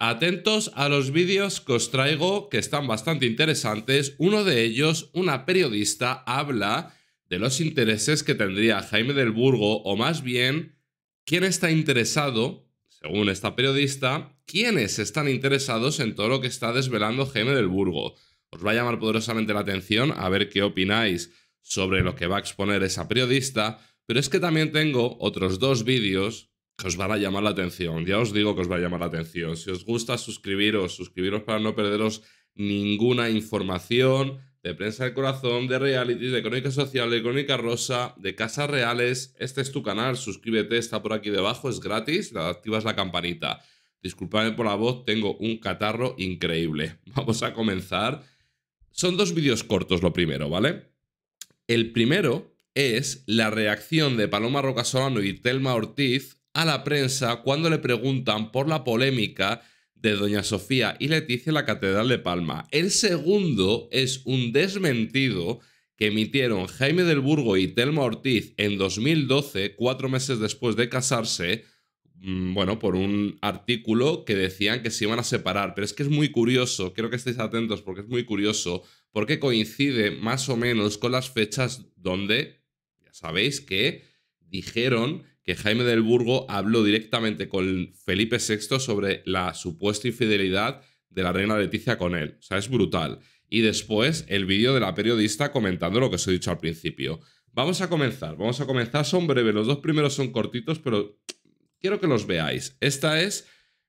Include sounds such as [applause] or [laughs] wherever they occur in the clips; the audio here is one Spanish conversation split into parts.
Atentos a los vídeos que os traigo que están bastante interesantes. Uno de ellos, una periodista, habla de los intereses que tendría Jaime del Burgo, o más bien, quién está interesado, según esta periodista, quiénes están interesados en todo lo que está desvelando Jaime del Burgo. Os va a llamar poderosamente la atención a ver qué opináis sobre lo que va a exponer esa periodista, pero es que también tengo otros dos vídeos que os van a llamar la atención. Ya os digo que os va a llamar la atención. Si os gusta, suscribiros, suscribiros para no perderos ninguna información de Prensa del Corazón, de Reality, de Crónica Social, de Crónica Rosa, de Casas Reales. Este es tu canal, suscríbete, está por aquí debajo, es gratis, activas la campanita. Disculpadme por la voz, tengo un catarro increíble. [laughs] Vamos a comenzar. Son dos vídeos cortos lo primero, ¿vale? El primero es la reacción de Paloma Rocasolano y Telma Ortiz a la prensa cuando le preguntan por la polémica de Doña Sofía y Leticia en la Catedral de Palma. El segundo es un desmentido que emitieron Jaime del Burgo y Telma Ortiz en 2012, cuatro meses después de casarse, mm, bueno, por un artículo que decían que se iban a separar. Pero es que es muy curioso, quiero que estéis atentos porque es muy curioso, porque coincide más o menos con las fechas donde, ya sabéis que dijeron que Jaime del Burgo habló directamente con Felipe VI sobre la supuesta infidelidad de la reina Leticia con él. O sea, es brutal. Y después el vídeo de la periodista comentando lo que os he dicho al principio. Vamos a comenzar, vamos a comenzar. Son breves, los dos primeros son cortitos, pero quiero que los veáis. Esta es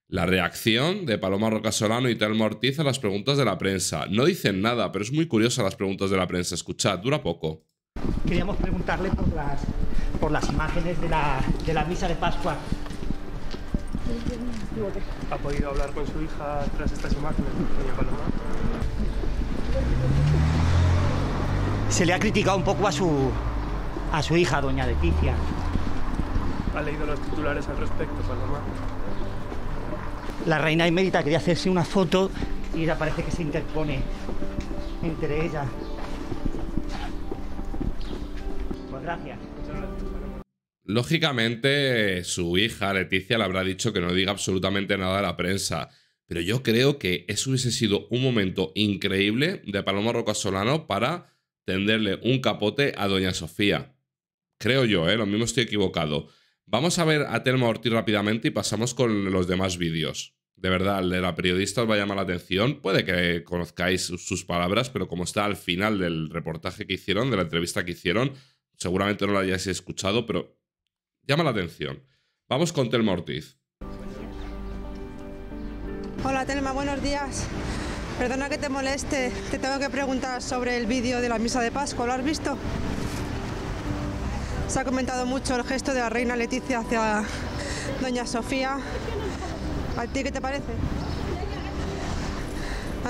la reacción de Paloma Rocasolano y Telmo Ortiz a las preguntas de la prensa. No dicen nada, pero es muy curiosa las preguntas de la prensa. Escuchad, dura poco. Queríamos preguntarle por las por las imágenes de la, de la misa de Pascua. ¿Ha podido hablar con su hija tras estas imágenes, doña Paloma? Se le ha criticado un poco a su, a su hija, doña Leticia. ¿Ha leído los titulares al respecto, Paloma? La reina emérita quería hacerse una foto y ella parece que se interpone entre ellas. Pues gracias. Lógicamente, su hija Leticia le habrá dicho que no diga absolutamente nada a la prensa, pero yo creo que eso hubiese sido un momento increíble de Paloma Roca Solano para tenderle un capote a Doña Sofía. Creo yo, ¿eh? lo mismo estoy equivocado. Vamos a ver a Telma Ortiz rápidamente y pasamos con los demás vídeos. De verdad, de la periodista os va a llamar la atención. Puede que conozcáis sus palabras, pero como está al final del reportaje que hicieron, de la entrevista que hicieron, seguramente no la hayáis escuchado, pero llama la atención. Vamos con Telma Ortiz. Hola Telma, buenos días. Perdona que te moleste, te tengo que preguntar sobre el vídeo de la misa de Pascua, ¿lo has visto? Se ha comentado mucho el gesto de la reina Leticia hacia doña Sofía. ¿A ti qué te parece?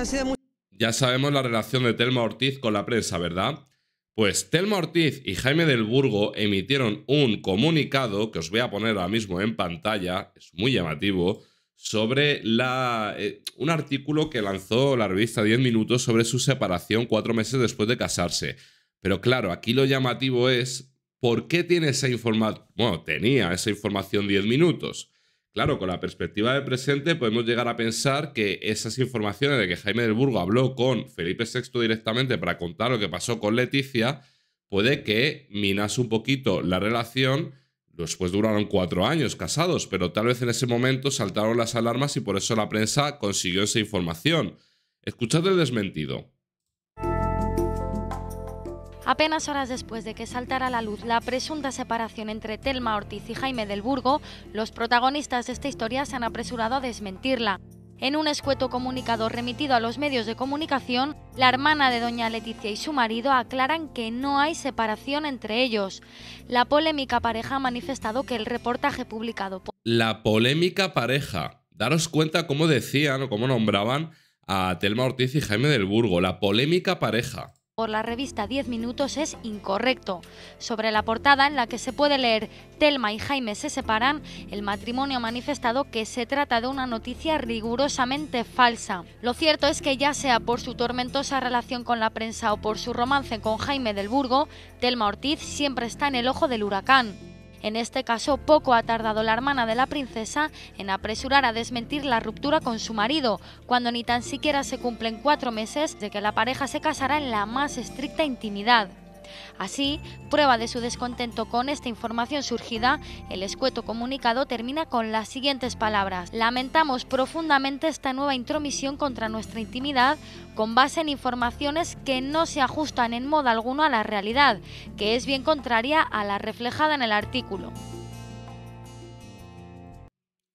sido muy... Ya sabemos la relación de Telma Ortiz con la prensa, ¿verdad? Pues Telma Ortiz y Jaime del Burgo emitieron un comunicado que os voy a poner ahora mismo en pantalla, es muy llamativo, sobre la, eh, un artículo que lanzó la revista 10 Minutos sobre su separación cuatro meses después de casarse. Pero claro, aquí lo llamativo es por qué tiene esa información, bueno, tenía esa información 10 minutos. Claro, con la perspectiva del presente podemos llegar a pensar que esas informaciones de que Jaime del Burgo habló con Felipe VI directamente para contar lo que pasó con Leticia, puede que minase un poquito la relación. Después duraron cuatro años casados, pero tal vez en ese momento saltaron las alarmas y por eso la prensa consiguió esa información. Escuchad el desmentido. Apenas horas después de que saltara a la luz la presunta separación entre Telma Ortiz y Jaime del Burgo, los protagonistas de esta historia se han apresurado a desmentirla. En un escueto comunicado remitido a los medios de comunicación, la hermana de doña Leticia y su marido aclaran que no hay separación entre ellos. La polémica pareja ha manifestado que el reportaje publicado por... La polémica pareja. Daros cuenta cómo decían o cómo nombraban a Telma Ortiz y Jaime del Burgo. La polémica pareja por la revista 10 Minutos es incorrecto. Sobre la portada en la que se puede leer Telma y Jaime se separan, el matrimonio ha manifestado que se trata de una noticia rigurosamente falsa. Lo cierto es que ya sea por su tormentosa relación con la prensa o por su romance con Jaime del Burgo, Telma Ortiz siempre está en el ojo del huracán. En este caso, poco ha tardado la hermana de la princesa en apresurar a desmentir la ruptura con su marido, cuando ni tan siquiera se cumplen cuatro meses de que la pareja se casará en la más estricta intimidad. Así, prueba de su descontento con esta información surgida, el escueto comunicado termina con las siguientes palabras. Lamentamos profundamente esta nueva intromisión contra nuestra intimidad con base en informaciones que no se ajustan en modo alguno a la realidad, que es bien contraria a la reflejada en el artículo.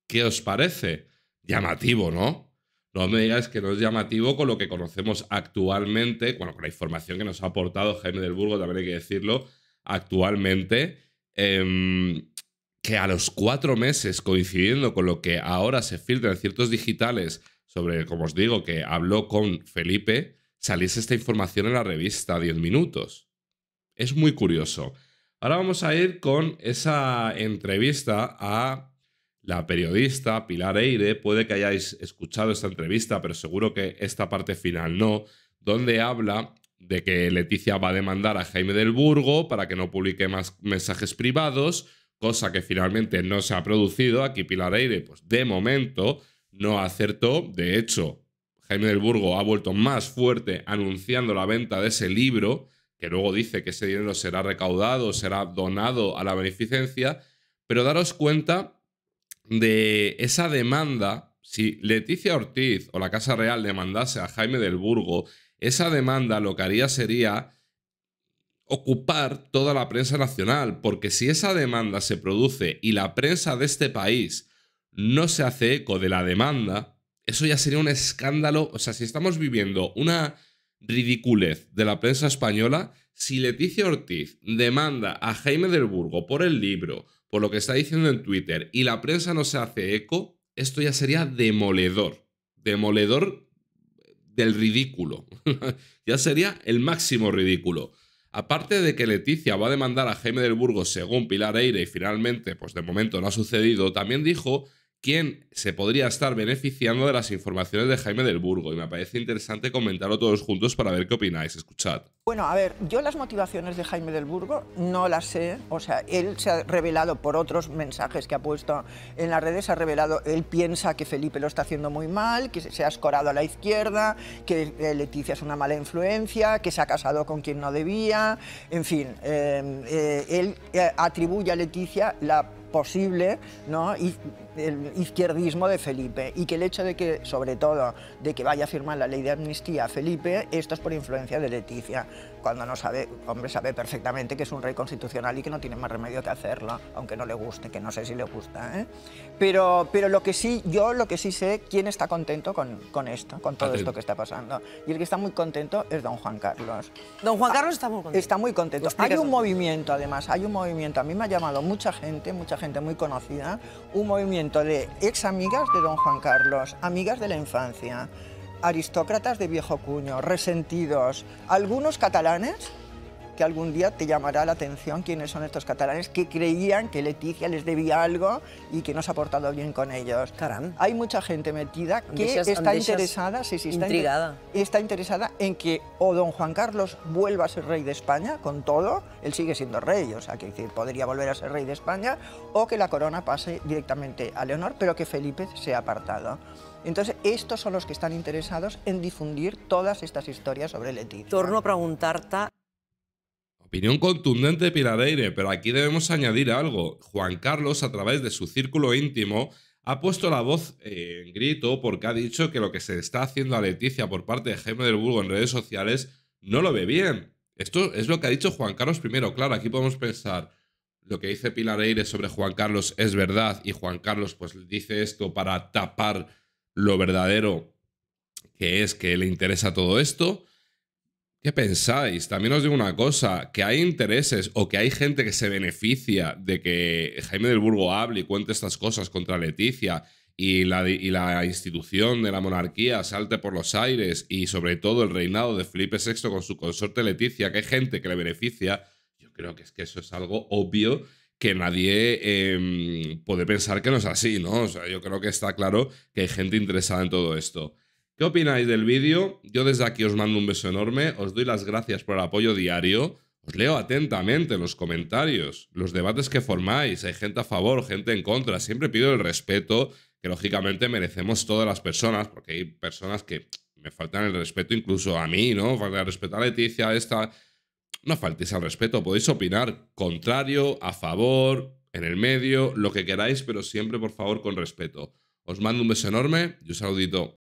¿Qué os parece? Llamativo, ¿no? No me digas que no es llamativo con lo que conocemos actualmente, bueno, con la información que nos ha aportado Jaime del Burgo, también hay que decirlo, actualmente, em, que a los cuatro meses, coincidiendo con lo que ahora se filtra en ciertos digitales sobre, como os digo, que habló con Felipe, saliese esta información en la revista 10 minutos. Es muy curioso. Ahora vamos a ir con esa entrevista a la periodista Pilar Eire, puede que hayáis escuchado esta entrevista, pero seguro que esta parte final no, donde habla de que Leticia va a demandar a Jaime del Burgo para que no publique más mensajes privados, cosa que finalmente no se ha producido. Aquí Pilar Eire, pues de momento, no acertó. De hecho, Jaime del Burgo ha vuelto más fuerte anunciando la venta de ese libro, que luego dice que ese dinero será recaudado, será donado a la beneficencia. Pero daros cuenta de esa demanda, si Leticia Ortiz o la Casa Real demandase a Jaime del Burgo, esa demanda lo que haría sería ocupar toda la prensa nacional, porque si esa demanda se produce y la prensa de este país no se hace eco de la demanda, eso ya sería un escándalo. O sea, si estamos viviendo una ridiculez de la prensa española, si Leticia Ortiz demanda a Jaime del Burgo por el libro, por lo que está diciendo en Twitter y la prensa no se hace eco, esto ya sería demoledor. Demoledor del ridículo. [laughs] ya sería el máximo ridículo. Aparte de que Leticia va a demandar a Jaime del Burgo según Pilar Eire y finalmente, pues de momento no ha sucedido, también dijo ¿Quién se podría estar beneficiando de las informaciones de Jaime del Burgo. Y me parece interesante comentarlo todos juntos para ver qué opináis. Escuchad. Bueno, a ver, yo las motivaciones de Jaime del Burgo no las sé. O sea, él se ha revelado por otros mensajes que ha puesto en las redes, se ha revelado, él piensa que Felipe lo está haciendo muy mal, que se ha escorado a la izquierda, que eh, Leticia es una mala influencia, que se ha casado con quien no debía. En fin, eh, eh, él atribuye a Leticia la posible ¿no? el izquierdismo de Felipe y que el hecho de que, sobre todo, de que vaya a firmar la ley de amnistía Felipe, esto es por influencia de Leticia, cuando no sabe, hombre, sabe perfectamente que es un rey constitucional y que no tiene más remedio que hacerlo, aunque no le guste, que no sé si le gusta. ¿eh? Pero, pero lo que sí, yo lo que sí sé, quién está contento con, esto, con todo esto que está pasando. Y el que está muy contento es don Juan Carlos. Don Juan Carlos está muy contento. Está muy contento. Hay un movimiento, además, hay un movimiento. A mí me ha llamado mucha gente, mucha gente gente muy conocida, un movimiento de ex amigas de don Juan Carlos, amigas de la infancia, aristócratas de viejo cuño, resentidos, algunos catalanes que algún día te llamará la atención quiénes son estos catalanes que creían que Leticia les debía algo y que no se ha portado bien con ellos. Caram. Hay mucha gente metida que está interesada, sí, está, intrigada. está interesada en que o don Juan Carlos vuelva a ser rey de España, con todo, él sigue siendo rey, o sea, que decir, podría volver a ser rey de España, o que la corona pase directamente a Leonor, pero que Felipe se ha apartado. Entonces, estos son los que están interesados en difundir todas estas historias sobre Leticia. Torno a preguntarte... Opinión contundente de Eire, pero aquí debemos añadir algo. Juan Carlos, a través de su círculo íntimo, ha puesto la voz eh, en grito porque ha dicho que lo que se está haciendo a Leticia por parte de Jaime del Burgo en redes sociales no lo ve bien. Esto es lo que ha dicho Juan Carlos primero. Claro, aquí podemos pensar, lo que dice Pilar Eire sobre Juan Carlos es verdad y Juan Carlos pues dice esto para tapar lo verdadero que es que le interesa todo esto. ¿Qué pensáis? También os digo una cosa, que hay intereses o que hay gente que se beneficia de que Jaime del Burgo hable y cuente estas cosas contra Leticia y la, institución de la monarquía salte por los aires y sobre todo el reinado de Felipe VI con su consorte Leticia, que hay gente que le beneficia, yo creo que es que eso es algo obvio que nadie em, puede pensar que no es así, ¿no? O sea, yo creo que está claro que hay gente interesada en todo esto. ¿Qué opináis del vídeo? Yo desde aquí os mando un beso enorme, os doy las gracias por el apoyo diario, os leo atentamente los comentarios, los debates que formáis, hay gente a favor, gente en contra, siempre pido el respeto que lógicamente merecemos todas las personas, porque hay personas que me faltan el respeto incluso a mí, ¿no? Falta el respeto a Leticia, esta... No faltéis al respeto, podéis opinar contrario, a favor, en el medio, lo que queráis, pero siempre por favor con respeto. Os mando un beso enorme y un saludito.